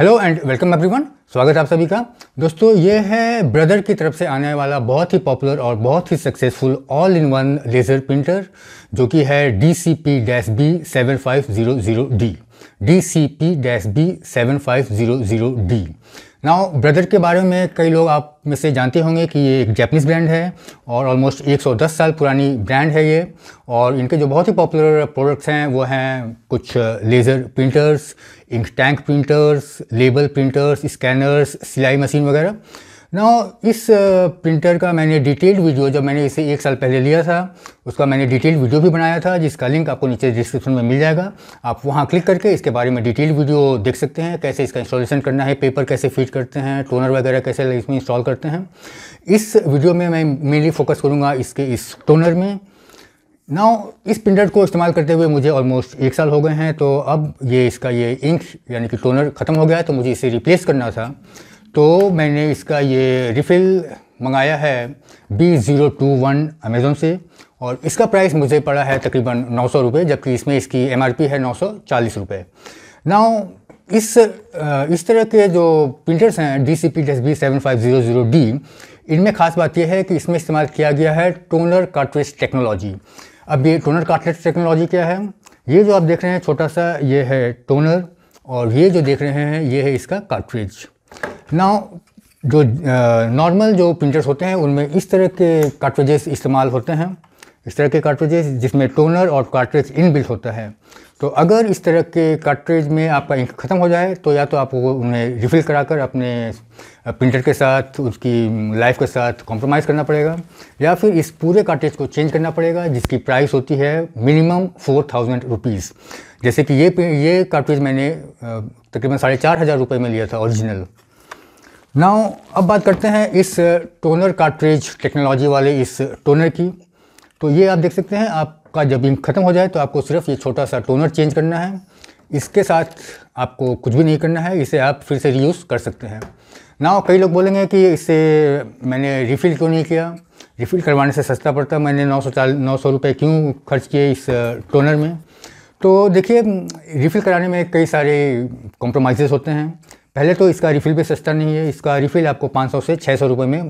hello and welcome everyone स्वागत है आप सभी का दोस्तों ये है ब्रदर की तरफ से आने वाला बहुत ही पॉपुलर और बहुत ही successful all in one laser printer जो कि है D C P dash B seven five zero zero D DCP-B7500D now brother के बारे में कई लोग आप में से जानते होंगे कि ये एक जैपनीज़ ब्रांड है और ऑलमोस्ट 110 साल पुरानी ब्रांड है ये और इनके जो बहुत ही पॉपुलर प्रोडक्ट्स हैं वो हैं कुछ laser printers ink tank printers label printers scanners सिलाई मशीन वगैरह ना इस प्रिंटर का मैंने डिटेल्ड वीडियो जब मैंने इसे एक साल पहले लिया था उसका मैंने डिटेल्ड वीडियो भी बनाया था जिसका लिंक आपको नीचे डिस्क्रिप्शन में मिल जाएगा आप वहाँ क्लिक करके इसके बारे में डिटेल्ड वीडियो देख सकते हैं कैसे इसका इंस्टॉलेशन करना है पेपर कैसे फिट करते हैं टोनर वगैरह कैसे इसमें इंस्टॉल करते हैं इस वीडियो में मैं मेनली फोकस करूँगा इसके इस टोनर में ना इस प्रिंटर को इस्तेमाल करते हुए मुझे ऑलमोस्ट एक साल हो गए हैं तो अब ये इसका ये इंक यानी कि टोनर ख़त्म हो गया है तो मुझे इसे रिप्लेस करना था तो मैंने इसका ये रिफ़िल मंगाया है B zero two one Amazon से और इसका प्राइस मुझे पड़ा है तकरीबन नौ सौ रुपये जबकि इसमें इसकी एम है नौ सौ चालीस रुपये ना इस इस तरह के जो प्रिंटर्स हैं D C P dash B seven five zero zero D इनमें ख़ास बात यह है कि इसमें इस्तेमाल किया गया है टोनर कार्टरेज टेक्नोलॉजी अब ये टोनर कार्टरेज टेक्नोलॉजी क्या है ये जो आप देख रहे हैं छोटा सा ये है टोनर और ये जो देख रहे हैं ये है इसका कार्टरेज नाउ जो नॉर्मल uh, जो प्रिंटर्स होते हैं उनमें इस तरह के कार्टवेजेस इस्तेमाल होते हैं इस तरह के कार्टवेजेस जिसमें टोनर और कार्ट्रेज इन होता है तो अगर इस तरह के कार्ट्रेज में आपका इंक ख़त्म हो जाए तो या तो आप उन्हें रिफ़िल कराकर अपने प्रिंटर uh, के साथ उसकी लाइफ um, के साथ कॉम्प्रोमाइज़ करना पड़ेगा या फिर इस पूरे कार्ट्रेज को चेंज करना पड़ेगा जिसकी प्राइस होती है मिनिमम फोर थाउजेंड रुपीज़ जैसे कि ये ये कार्ट्रेज मैंने uh, तकरीबन साढ़े चार हज़ार रुपये में लिया था ओरिजिनल नाउ अब बात करते हैं इस टोनर कार्ट्रेज टेक्नोलॉजी वाले इस टोनर की तो ये आप देख सकते हैं आपका जब इंक ख़त्म हो जाए तो आपको सिर्फ ये छोटा सा टोनर चेंज करना है इसके साथ आपको कुछ भी नहीं करना है इसे आप फिर से रीयूज़ कर सकते हैं ना कई लोग बोलेंगे कि इसे मैंने रिफ़िल क्यों नहीं किया रिफ़िल करवाने से सस्ता पड़ता मैंने नौ सौ चाल नौ सौ रुपये क्यों खर्च किए इस टोनर में तो देखिए रिफ़िल कराने में कई सारे कॉम्प्रोमाइज़ होते हैं पहले तो इसका रिफ़िल भी सस्ता नहीं है इसका रिफ़िल आपको 500 से 600 रुपए में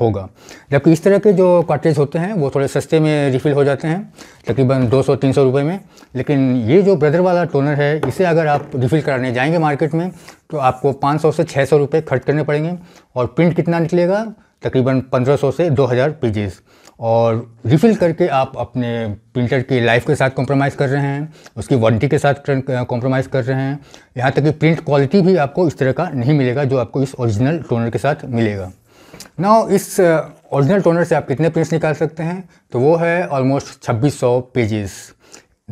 होगा जबकि इस तरह के जो कार्टेज होते हैं वो थोड़े सस्ते में रिफ़िल हो जाते हैं तकरीबन 200-300 रुपए में लेकिन ये जो ब्रदर वाला टोनर है इसे अगर आप रिफ़िल कराने जाएंगे मार्केट में तो आपको 500 से 600 रुपए खर्च करने पड़ेंगे और प्रिंट कितना निकलेगा तकरीबन 1500 से 2000 पेजेस और रिफ़िल करके आप अपने प्रिंटर की लाइफ के साथ कॉम्प्रोमाइज़ कर रहे हैं उसकी वारंटी के साथ कॉम्प्रोमाइज़ कर रहे हैं यहाँ तक कि प्रिंट क्वालिटी भी आपको इस तरह का नहीं मिलेगा जो आपको इस ओरिजिनल टोनर के साथ मिलेगा ना इस ओरिजिनल टोनर से आप कितने प्रिंट्स निकाल सकते हैं तो वो है ऑलमोस्ट छब्बीस सौ पेजेस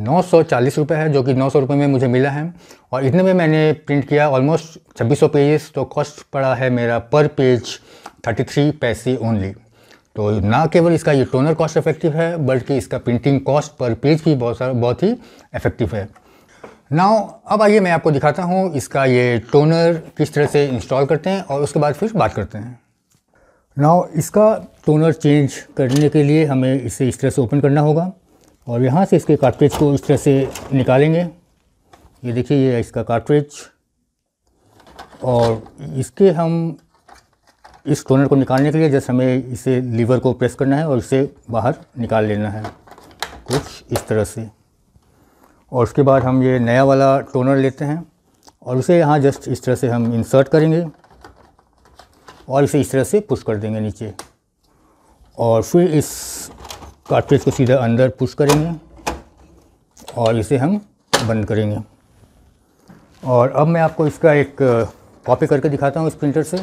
नौ सौ चालीस रुपये है जो कि नौ सौ रुपये में मुझे मिला है और इतने में मैंने प्रिंट किया ऑलमोस्ट छब्बीस सौ पेजेस तो कॉस्ट पड़ा है मेरा पर पेज थर्टी थ्री पैसे ओनली तो ना केवल इसका ये टोनर कॉस्ट इफेक्टिव है बल्कि इसका प्रिंटिंग कॉस्ट पर पेज भी बहुत सारा बहुत ही इफेक्टिव है नाउ अब आइए मैं आपको दिखाता हूँ इसका ये टोनर किस तरह से इंस्टॉल करते हैं और उसके बाद फिर बात करते हैं नाउ इसका टोनर चेंज करने के लिए हमें इसे इस तरह से ओपन करना होगा और यहाँ से इसके कार्ट्रेज को इस तरह से निकालेंगे ये देखिए ये इसका कार्ट्रेज और इसके हम इस टोनर को निकालने के लिए जैसे हमें इसे लीवर को प्रेस करना है और इसे बाहर निकाल लेना है कुछ इस तरह से और उसके बाद हम ये नया वाला टोनर लेते हैं और उसे यहाँ जस्ट इस तरह से हम इंसर्ट करेंगे और इसे इस तरह से पुश कर देंगे नीचे और फिर इस कार्टेज को सीधा अंदर पुश करेंगे और इसे हम बंद करेंगे और अब मैं आपको इसका एक कॉपी करके दिखाता हूँ इस प्रिंटर से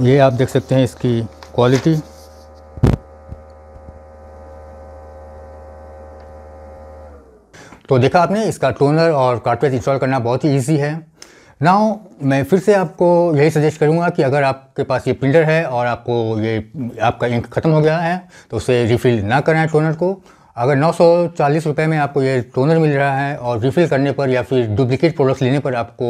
ये आप देख सकते हैं इसकी क्वालिटी तो देखा आपने इसका टोनर और कार्टवेज इंस्टॉल करना बहुत ही ईजी है नाउ मैं फिर से आपको यही सजेस्ट करूँगा कि अगर आपके पास ये प्रिंटर है और आपको ये आपका इंक ख़त्म हो गया है तो उसे रिफ़िल ना कराएं टोनर को अगर नौ रुपए में आपको ये टोनर मिल रहा है और रिफ़िल करने पर या फिर डुप्लीकेट प्रोडक्ट्स लेने पर आपको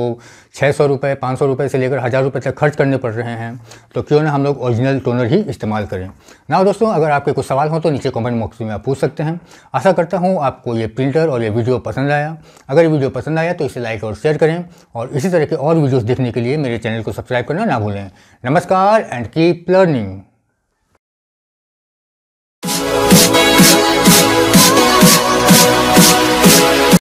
छः सौ रुपये पाँच सौ रुपये से लेकर हज़ार रुपये तक खर्च करने पड़ रहे हैं तो क्यों ना हम लोग ओरिजिनल टोनर ही इस्तेमाल करें ना दोस्तों अगर आपके कुछ सवाल हों तो नीचे कमेंट बॉक्स में आप पूछ सकते हैं आशा करता हूँ आपको ये प्रिंटर और ये वीडियो पसंद आया अगर ये वीडियो पसंद आया तो इसे लाइक और शेयर करें और इसी तरह के और वीडियोज़ देखने के लिए मेरे चैनल को सब्सक्राइब करना ना भूलें नमस्कार एंड कीप लर्निंग